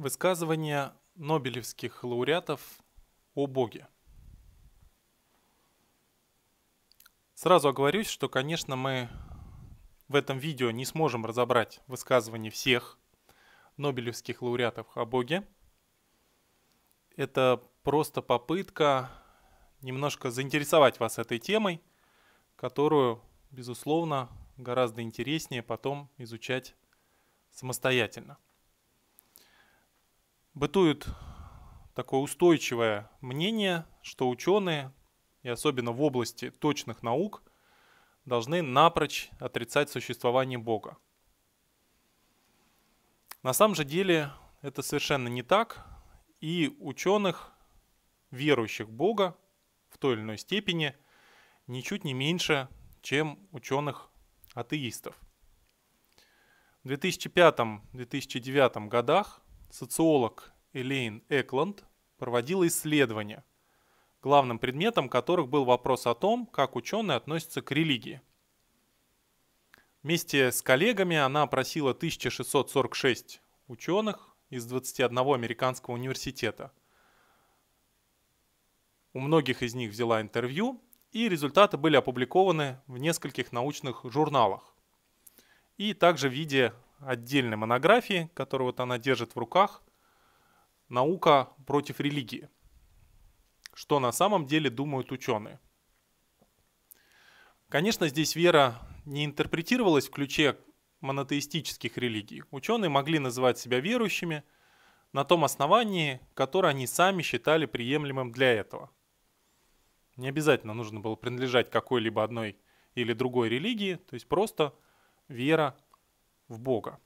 Высказывания нобелевских лауреатов о Боге. Сразу оговорюсь, что, конечно, мы в этом видео не сможем разобрать высказывания всех нобелевских лауреатов о Боге. Это просто попытка немножко заинтересовать вас этой темой, которую, безусловно, гораздо интереснее потом изучать самостоятельно. Бытует такое устойчивое мнение, что ученые, и особенно в области точных наук, должны напрочь отрицать существование Бога. На самом же деле это совершенно не так, и ученых, верующих в Бога в той или иной степени, ничуть не меньше, чем ученых-атеистов. В 2005-2009 годах социолог Элейн Экланд проводила исследования, главным предметом которых был вопрос о том, как ученые относятся к религии. Вместе с коллегами она опросила 1646 ученых из 21 американского университета. У многих из них взяла интервью, и результаты были опубликованы в нескольких научных журналах и также в виде отдельной монографии, которую вот она держит в руках, «Наука против религии». Что на самом деле думают ученые. Конечно, здесь вера не интерпретировалась в ключе монотеистических религий. Ученые могли называть себя верующими на том основании, которое они сами считали приемлемым для этого. Не обязательно нужно было принадлежать какой-либо одной или другой религии, то есть просто вера в Бога.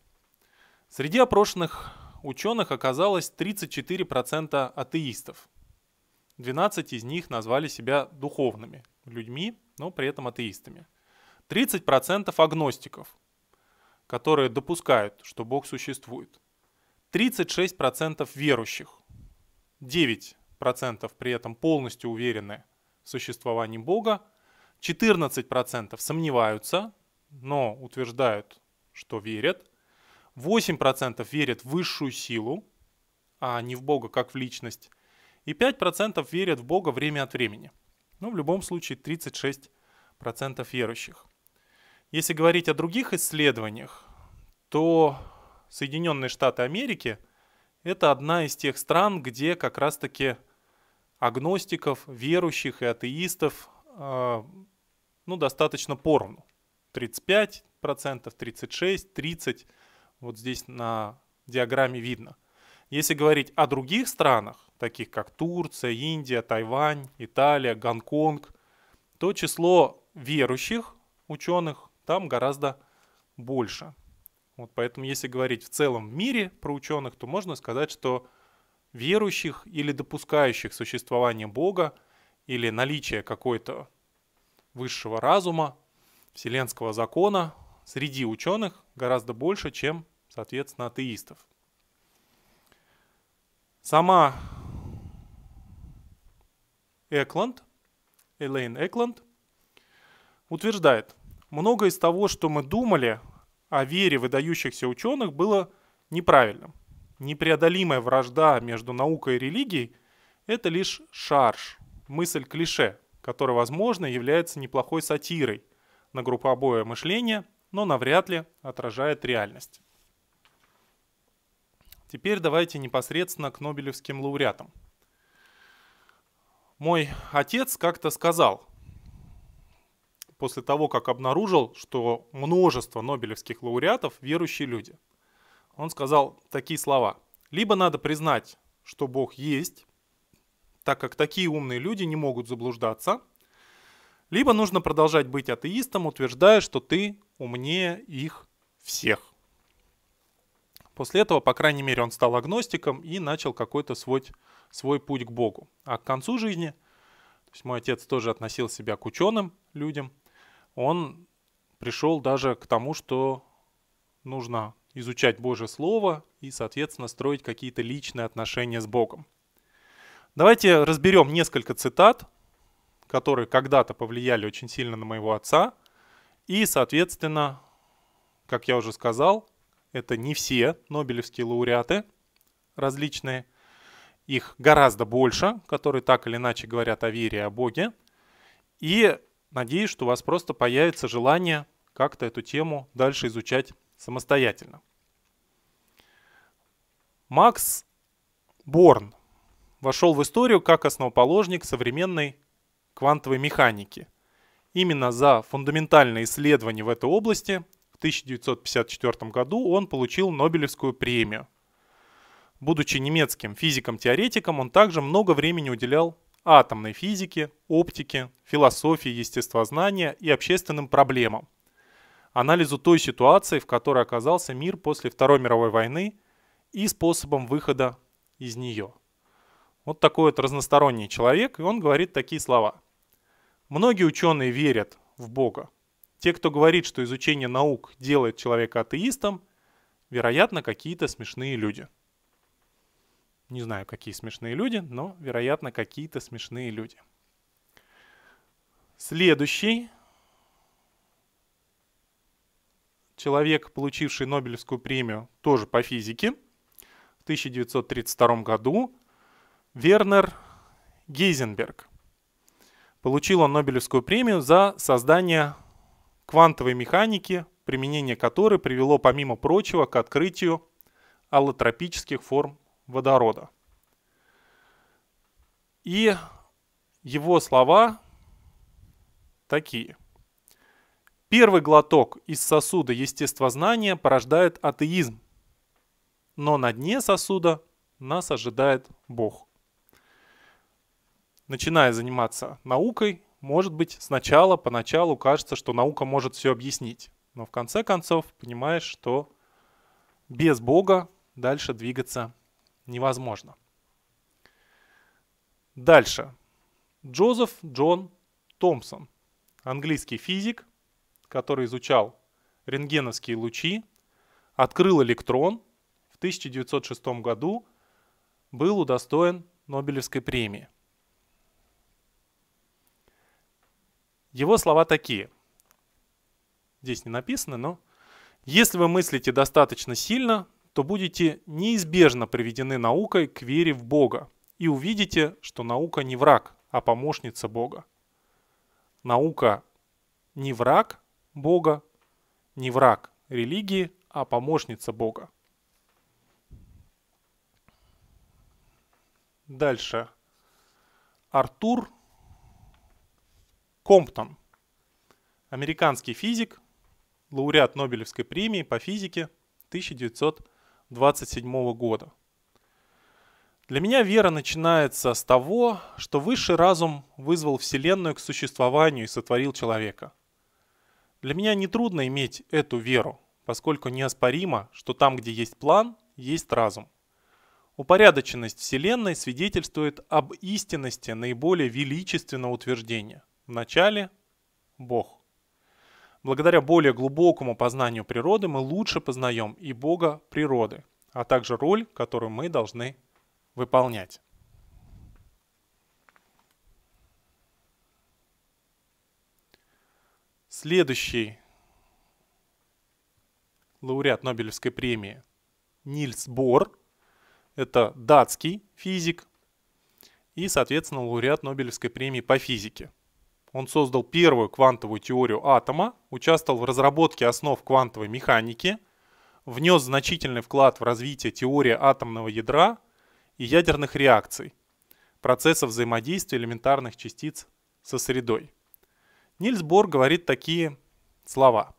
Среди опрошенных ученых оказалось 34% атеистов. 12 из них назвали себя духовными людьми, но при этом атеистами. 30% агностиков, которые допускают, что Бог существует. 36% верующих. 9% при этом полностью уверены в существовании Бога. 14% сомневаются, но утверждают что верят, 8% верят в высшую силу, а не в Бога как в личность, и 5% верят в Бога время от времени. Ну, в любом случае, 36% верующих. Если говорить о других исследованиях, то Соединенные Штаты Америки – это одна из тех стран, где как раз-таки агностиков, верующих и атеистов э, ну, достаточно поровну. 35, процентов, 36, 30. Вот здесь на диаграмме видно. Если говорить о других странах, таких как Турция, Индия, Тайвань, Италия, Гонконг, то число верующих ученых там гораздо больше. Вот поэтому, если говорить в целом в мире про ученых, то можно сказать, что верующих или допускающих существование Бога или наличие какой-то высшего разума, вселенского закона среди ученых гораздо больше, чем, соответственно, атеистов. Сама Экланд, Элейн Экланд, утверждает, многое из того, что мы думали о вере выдающихся ученых, было неправильным. Непреодолимая вражда между наукой и религией – это лишь шарж, мысль-клише, которая, возможно, является неплохой сатирой на групповое мышление но навряд ли отражает реальность. Теперь давайте непосредственно к нобелевским лауреатам. Мой отец как-то сказал, после того, как обнаружил, что множество нобелевских лауреатов – верующие люди. Он сказал такие слова. Либо надо признать, что Бог есть, так как такие умные люди не могут заблуждаться, либо нужно продолжать быть атеистом, утверждая, что ты умнее их всех. После этого, по крайней мере, он стал агностиком и начал какой-то свой, свой путь к Богу. А к концу жизни, то есть мой отец тоже относил себя к ученым людям, он пришел даже к тому, что нужно изучать Божье Слово и, соответственно, строить какие-то личные отношения с Богом. Давайте разберем несколько цитат, которые когда-то повлияли очень сильно на моего отца – и, соответственно, как я уже сказал, это не все нобелевские лауреаты различные. Их гораздо больше, которые так или иначе говорят о вере и о Боге. И надеюсь, что у вас просто появится желание как-то эту тему дальше изучать самостоятельно. Макс Борн вошел в историю как основоположник современной квантовой механики – Именно за фундаментальные исследования в этой области в 1954 году он получил Нобелевскую премию. Будучи немецким физиком-теоретиком, он также много времени уделял атомной физике, оптике, философии естествознания и общественным проблемам. Анализу той ситуации, в которой оказался мир после Второй мировой войны и способом выхода из нее. Вот такой вот разносторонний человек, и он говорит такие слова. Многие ученые верят в Бога. Те, кто говорит, что изучение наук делает человека атеистом, вероятно, какие-то смешные люди. Не знаю, какие смешные люди, но, вероятно, какие-то смешные люди. Следующий человек, получивший Нобелевскую премию тоже по физике в 1932 году, Вернер Гейзенберг – Получил он Нобелевскую премию за создание квантовой механики, применение которой привело, помимо прочего, к открытию аллотропических форм водорода. И его слова такие. Первый глоток из сосуда естествознания порождает атеизм, но на дне сосуда нас ожидает Бог начиная заниматься наукой, может быть, сначала, поначалу кажется, что наука может все объяснить. Но в конце концов понимаешь, что без Бога дальше двигаться невозможно. Дальше. Джозеф Джон Томпсон, английский физик, который изучал рентгеновские лучи, открыл электрон в 1906 году, был удостоен Нобелевской премии. Его слова такие. Здесь не написано, но... Если вы мыслите достаточно сильно, то будете неизбежно приведены наукой к вере в Бога и увидите, что наука не враг, а помощница Бога. Наука не враг Бога, не враг религии, а помощница Бога. Дальше. Артур Комптон, американский физик, лауреат Нобелевской премии по физике 1927 года. Для меня вера начинается с того, что высший разум вызвал Вселенную к существованию и сотворил человека. Для меня нетрудно иметь эту веру, поскольку неоспоримо, что там, где есть план, есть разум. Упорядоченность Вселенной свидетельствует об истинности наиболее величественного утверждения – в начале Бог. Благодаря более глубокому познанию природы мы лучше познаем и Бога природы, а также роль, которую мы должны выполнять. Следующий лауреат Нобелевской премии Нильс Бор. Это датский физик и, соответственно, лауреат Нобелевской премии по физике – он создал первую квантовую теорию атома, участвовал в разработке основ квантовой механики, внес значительный вклад в развитие теории атомного ядра и ядерных реакций, процессов взаимодействия элементарных частиц со средой. Нильс Бор говорит такие слова.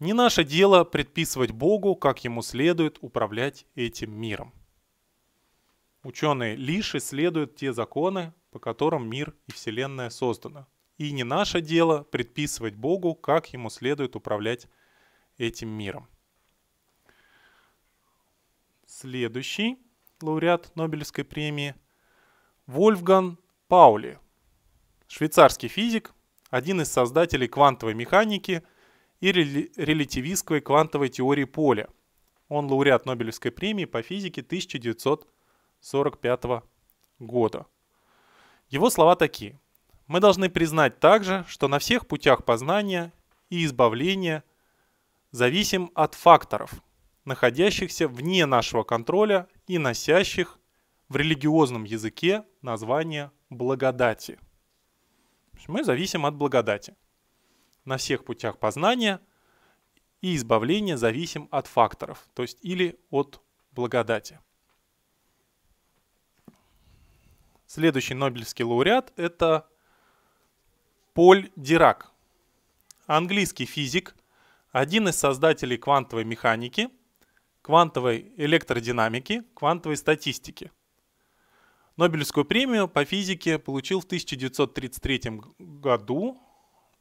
«Не наше дело предписывать Богу, как ему следует управлять этим миром». Ученые лишь исследуют те законы, по которым мир и Вселенная созданы – и не наше дело предписывать Богу, как ему следует управлять этим миром. Следующий лауреат Нобелевской премии Вольфган Паули, швейцарский физик, один из создателей квантовой механики и релятивистской квантовой теории поля. Он лауреат Нобелевской премии по физике 1945 года. Его слова такие мы должны признать также, что на всех путях познания и избавления зависим от факторов, находящихся вне нашего контроля и носящих в религиозном языке название благодати. Мы зависим от благодати. На всех путях познания и избавления зависим от факторов, то есть или от благодати. Следующий Нобелевский лауреат – это Поль Дирак, английский физик, один из создателей квантовой механики, квантовой электродинамики, квантовой статистики. Нобелевскую премию по физике получил в 1933 году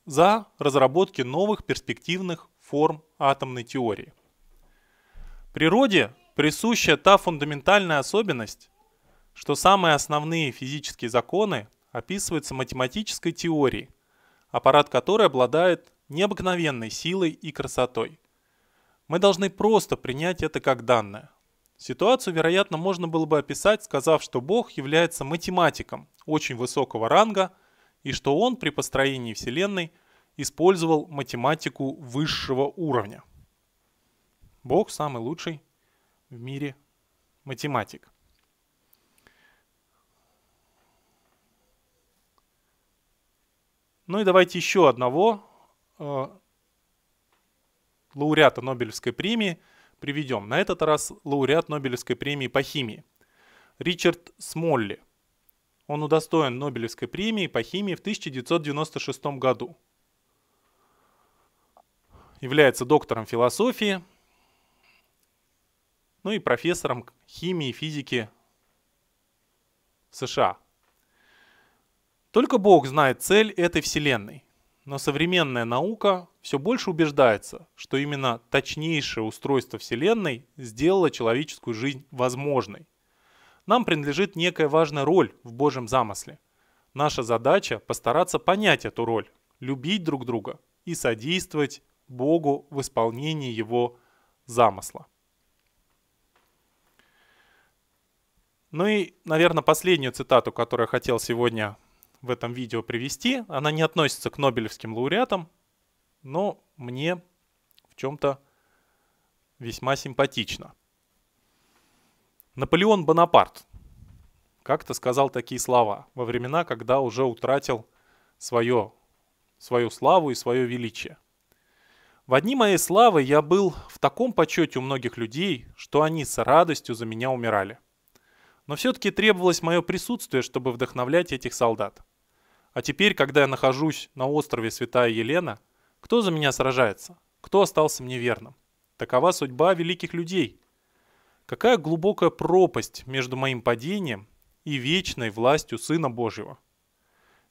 за разработки новых перспективных форм атомной теории. Природе присуща та фундаментальная особенность, что самые основные физические законы описываются математической теорией, аппарат которой обладает необыкновенной силой и красотой. Мы должны просто принять это как данное. Ситуацию, вероятно, можно было бы описать, сказав, что Бог является математиком очень высокого ранга и что он при построении Вселенной использовал математику высшего уровня. Бог самый лучший в мире математик. Ну и давайте еще одного э, лауреата Нобелевской премии приведем. На этот раз лауреат Нобелевской премии по химии. Ричард Смолли. Он удостоен Нобелевской премии по химии в 1996 году. Является доктором философии, ну и профессором химии и физики США. Только Бог знает цель этой Вселенной. Но современная наука все больше убеждается, что именно точнейшее устройство Вселенной сделало человеческую жизнь возможной. Нам принадлежит некая важная роль в Божьем замысле. Наша задача постараться понять эту роль, любить друг друга и содействовать Богу в исполнении Его замысла. Ну и, наверное, последнюю цитату, которую я хотел сегодня в этом видео привести. Она не относится к нобелевским лауреатам, но мне в чем-то весьма симпатично. Наполеон Бонапарт как-то сказал такие слова во времена, когда уже утратил свое, свою славу и свое величие. В одни моей славы я был в таком почете у многих людей, что они с радостью за меня умирали. Но все-таки требовалось мое присутствие, чтобы вдохновлять этих солдат. А теперь, когда я нахожусь на острове Святая Елена, кто за меня сражается? Кто остался мне верным? Такова судьба великих людей. Какая глубокая пропасть между моим падением и вечной властью Сына Божьего.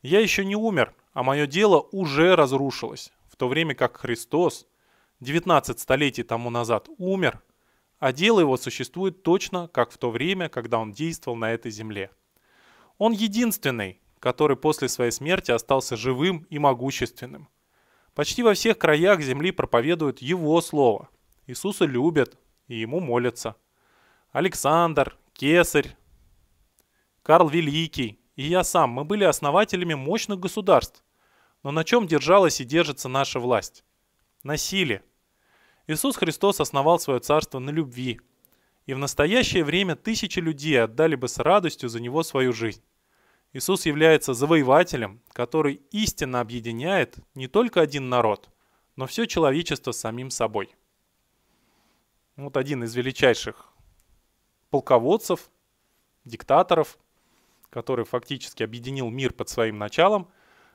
Я еще не умер, а мое дело уже разрушилось, в то время как Христос 19 столетий тому назад умер, а дело его существует точно, как в то время, когда он действовал на этой земле. Он единственный, который после своей смерти остался живым и могущественным. Почти во всех краях земли проповедуют его слово. Иисуса любят и ему молятся. Александр, Кесарь, Карл Великий и я сам, мы были основателями мощных государств. Но на чем держалась и держится наша власть? На силе. Иисус Христос основал свое царство на любви. И в настоящее время тысячи людей отдали бы с радостью за него свою жизнь. Иисус является завоевателем, который истинно объединяет не только один народ, но все человечество с самим собой. Вот один из величайших полководцев, диктаторов, который фактически объединил мир под своим началом,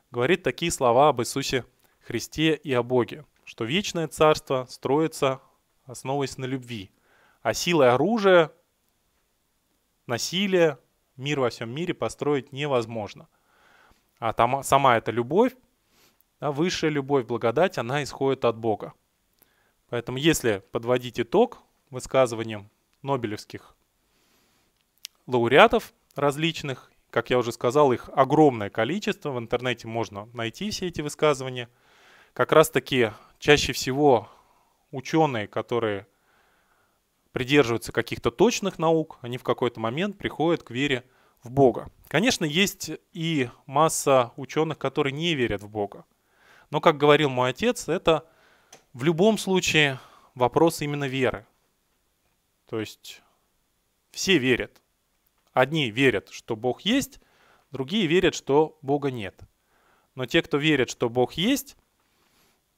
говорит такие слова об Иисусе Христе и о Боге, что вечное царство строится, основываясь на любви, а силой оружия, насилие мир во всем мире построить невозможно. А там, сама эта любовь, да, высшая любовь, благодать, она исходит от Бога. Поэтому если подводить итог высказываниям нобелевских лауреатов различных, как я уже сказал, их огромное количество, в интернете можно найти все эти высказывания. Как раз таки чаще всего ученые, которые придерживаются каких-то точных наук, они в какой-то момент приходят к вере в Бога. Конечно, есть и масса ученых, которые не верят в Бога. Но, как говорил мой отец, это в любом случае вопрос именно веры. То есть все верят. Одни верят, что Бог есть, другие верят, что Бога нет. Но те, кто верит, что Бог есть,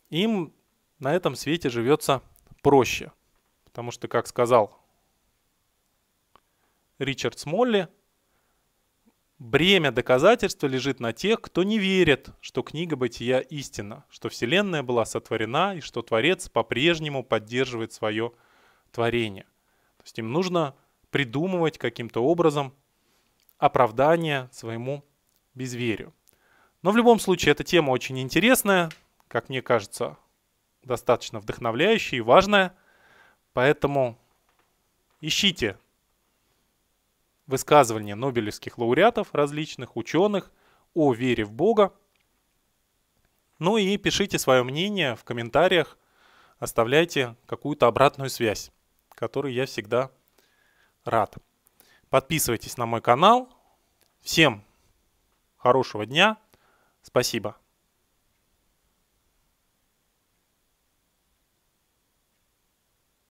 им на этом свете живется проще – Потому что, как сказал Ричард Смолли, бремя доказательства лежит на тех, кто не верит, что книга бытия истина, что Вселенная была сотворена и что Творец по-прежнему поддерживает свое творение. То есть им нужно придумывать каким-то образом оправдание своему безверию. Но в любом случае эта тема очень интересная, как мне кажется, достаточно вдохновляющая и важная – Поэтому ищите высказывания нобелевских лауреатов, различных ученых о вере в Бога. Ну и пишите свое мнение в комментариях, оставляйте какую-то обратную связь, которой я всегда рад. Подписывайтесь на мой канал. Всем хорошего дня. Спасибо.